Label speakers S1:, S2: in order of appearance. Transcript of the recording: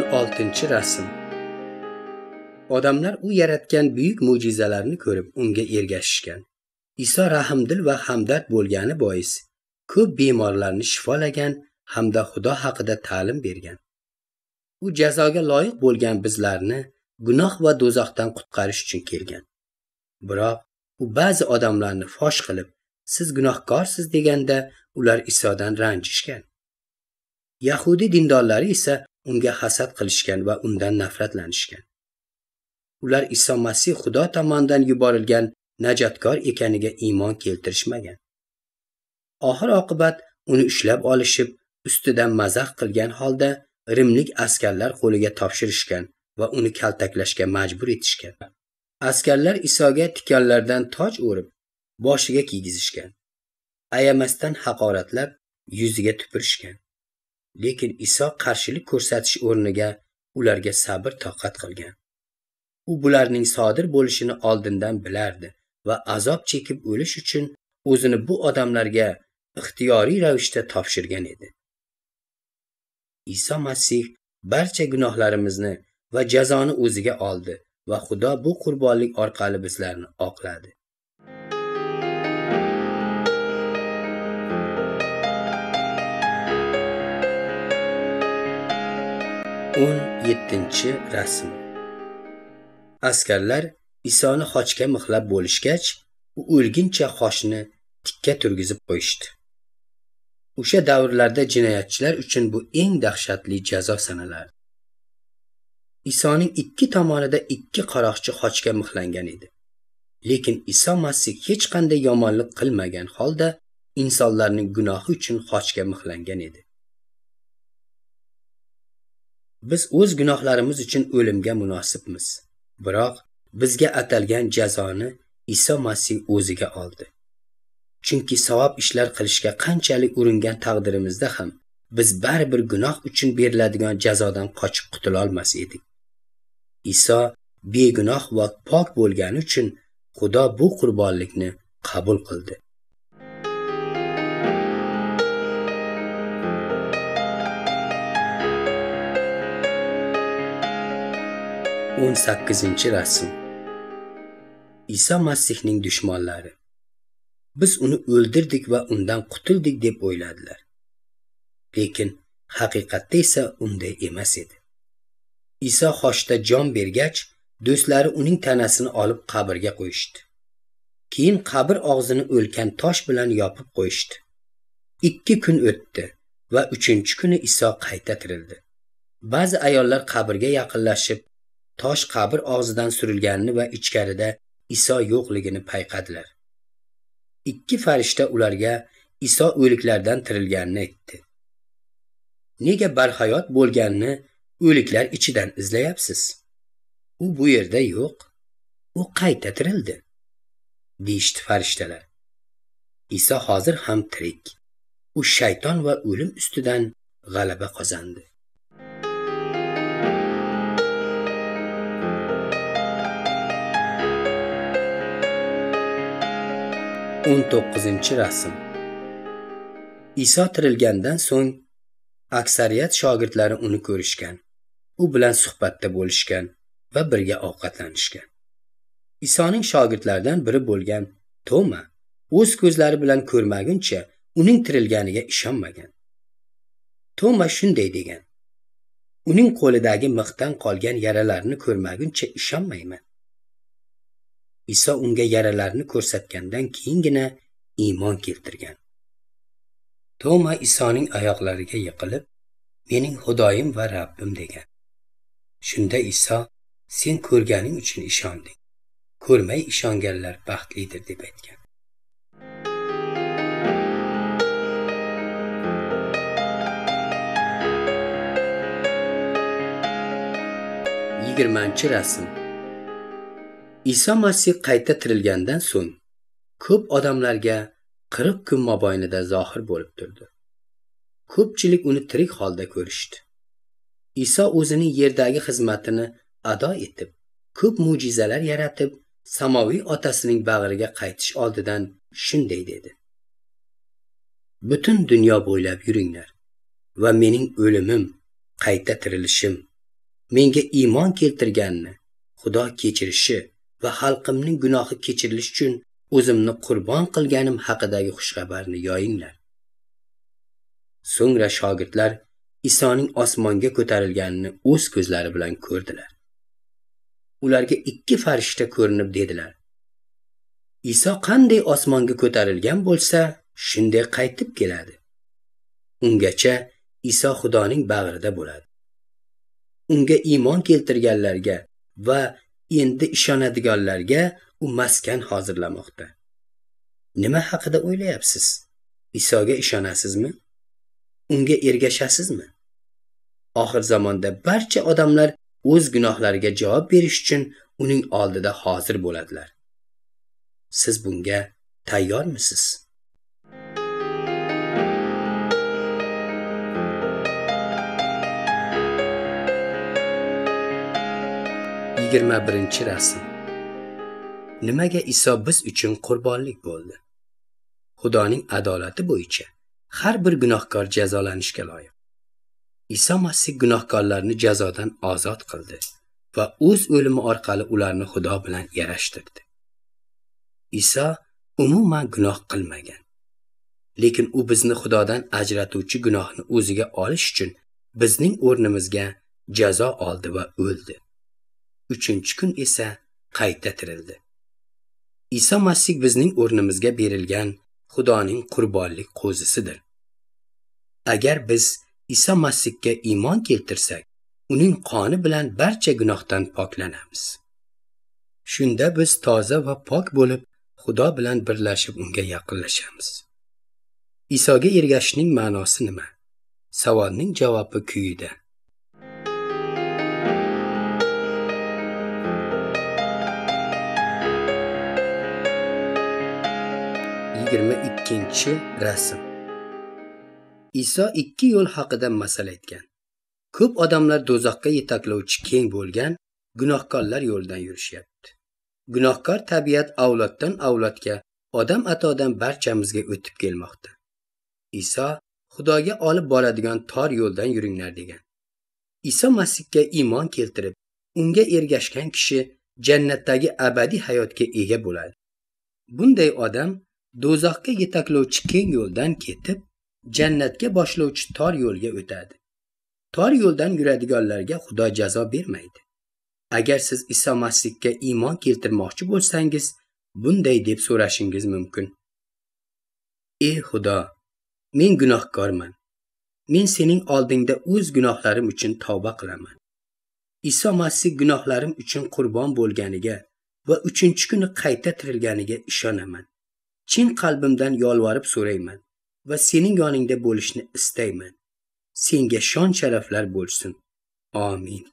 S1: oltinchi rasm odamlar u yaratgan buyuk mo'jizalarni ko'rib unga ergashishgan iso rahmdil va hamdard bo'lgani bois ko'p bemorlarni shifolagan hamda xudo haqida ta'lim bergan u jazoga loyiq bo'lgan bizlarni gunoh va do'zaxdan qutqarish uchun kelgan biroq u ba'zi odamlarni fosh qilib siz gunohkorsiz deganda ular isodan ranjishgan yahudiy dindorlari esa unga hasad qilishgan va undan nafratlanishgan ular iso masih xudo tomonidan yuborilgan najotkor ekaniga iymon keltirishmagan oxir oqibat uni ushlab olishib ustidan mazax qilgan holda rimlik askarlar qo'liga topshirishgan va uni kaltaklashga majbur etishgan askarlar isoga tikanlardan toj o'rib boshiga kiygizishgan ayamasdan haqoratlab yuziga tupurishgan lekin iso qarshilik ko'rsatish o'rniga ularga sabr toqat qilgan u bularning sodir bo'lishini oldindan bilardi va azob chekib o'lish uchun o'zini bu odamlarga ixtiyoriy ravishda topshirgan edi iso masih barcha gunohlarimizni va jazoni o'ziga oldi va xudo bu qurbonlik orqali bizlarni oqladi o'n yettinchi rasm askarlar isoni xochga mixlab bo'lishgach u o'lguncha xoshni tikka turgizib qo'yishdi o'sha davrlarda jinoyatchilar uchun bu eng dahshatli jazo sanalardi isoning ikki tomonida ikki qaroqchi xochga mixlangan edi lekin iso masih hech qanday yomonlik qilmagan holda insonlarning gunohi uchun xochga mixlangan edi biz o'z gunohlarimiz uchun o'limga munosibmiz biroq bizga atalgan jazoni iso masih o'ziga oldi chunki savob ishlar qilishga qanchalik uringan taqdirimizda ham biz baribir gunoh uchun beriladigan jazodan qochib qutulolmas edik iso begunoh va pok bo'lgani uchun xudo bu qurbonlikni qabul qildi 18 rasm iso masihning dushmanlari biz uni o'ldirdik va undan qutuldik deb o'yladilar lekin haqiqatda esa unday emas edi iso xoshda jon bergach do'stlari uning tanasini olib qabrga qo'yishdi keyin qabr og'zini o'lkan tosh bilan yopib qo'yishdi ikki kun o'tdi va uchinchi kuni iso qayta tirildi ba'zi ayollar qabrga yaqinlashib tosh qabr og'zidan surilganini va ichkarida iso yo'qligini payqadilar ikki farishta ularga iso o'liklardan tirilganini aytdi nega barhayot bo'lganini o'liklar ichidan izlayapsiz u bu yerda yo'q u qayta tirildi deyishdi farishtalar iso hozir ham tirik u shayton va o'lim ustidan g'alaba qozondi o'n to'qqizinchi rasm iso tirilgandan so'ng aksariyat shogirdlari uni ko'rishgan u bilan suhbatda bo'lishgan va birga ovqatlanishgan isoning shogirdlaridan biri bo'lgan toma o'z ko'zlari bilan ko'rmaguncha uning tirilganiga ishonmagan toma shunday degan uning qo'lidagi mixdan qolgan yaralarni ko'rmaguncha ishonmayman iso unga yaralarni ko'rsatgandan keyingina iymon keltirgan toma isoning oyoqlariga yiqilib mening xudoyim va rabbim degan shunda iso sen ko'rganing uchun ishonding ko'rmay ishonganlar baxtlidir deb aytgan yigirmanchi rasm iso masih qayta tirilgandan so'ng ko'p odamlarga qirq kun mobaynida zohir bo'lib turdi ko'pchilik uni tirik holda ko'rishdi iso o'zining yerdagi xizmatini ado etib ko'p mo'jizalar yaratib samoviy otasining bag'riga qaytish oldidan shunday dedi butun dunyo bo'ylab yuringlar va mening o'limim qayta tirilishim menga iymon keltirganni xudo kechirishi va xalqimning gunohi kechirilishi uchun o'zimni qurbon qilganim haqidagi xushxabarni yoyinglar so'ngra shogirdlar isoning osmonga ko'tarilganini o'z ko'zlari bilan ko'rdilar ularga ikki farishta ko'rinib dedilar iso qanday osmonga ko'tarilgan bo'lsa shunday qaytib keladi ungacha iso xudoning bag'rida bo'ladi unga iymon keltirganlarga va endi ishonadiganlarga u maskan hozirlamoqda nima haqida o'ylayapsiz isoga ishonasizmi unga ergashasizmi oxir zamonda barcha odamlar o'z gunohlariga javob berish uchun uning oldida hozir bo'ladilar siz bunga tayyormisiz yigirma birinchi rasm nimaga iso biz uchun qurbonlik bo'ldi xudoning adolati bo'yicha har bir gunohkor jazolanishga loyiq iso masih gunohkorlarni jazodan ozod qildi va o'z o'limi orqali ularni xudo bilan yarashtirdi iso umuman gunoh qilmagan lekin u bizni xudodan ajratuvchi gunohni o'ziga olish uchun bizning o'rnimizga jazo oldi va o'ldi uchinchi kun esa qayta tirildi iso masih bizning o'rnimizga berilgan xudoning qurbonlik qo'zisidir agar biz iso masihga iymon keltirsak uning qoni bilan barcha gunohdan poklanamiz shunda biz toza va pok bo'lib xudo bilan birlashib unga yaqinlashamiz isoga ergashishning ma'nosi nima savolning javobi quyida yigirma ikkinchi rasm iso ikki yo'l haqida masal aytgan ko'p odamlar do'zaxga yetaklovchi keng bo'lgan gunohkorlar yo'ldan yurishyapti gunohkor tabiat avloddan avlodga odam atodan barchamizga o'tib kelmoqda iso xudoga olib boradigan tor yo'ldan yuringlar degan iso masihga iymon keltirib unga ergashgan kishi jannatdagi abadiy hayotga ega bo'ladi bunday odam do'zaxga yetaklovchi keng yo'ldan ketib jannatga boshlovchi tor yo'lga o'tadi tor yo'ldan yuradiganlarga xudo jazo bermaydi agar siz iso masihga iymon keltirmoqchi bo'lsangiz bunday deb so'rashingiz mumkin ey xudo men gunohkorman men sening oldingda o'z gunohlarim uchun tavba qilaman iso masih gunohlarim uchun qurbon bo'lganiga va uchinchi kuni qayta tirilganiga ishonaman chin qalbimdan yolvorib so'rayman va sening yoningda bo'lishni istayman senga shon sharaflar bo'lsin omin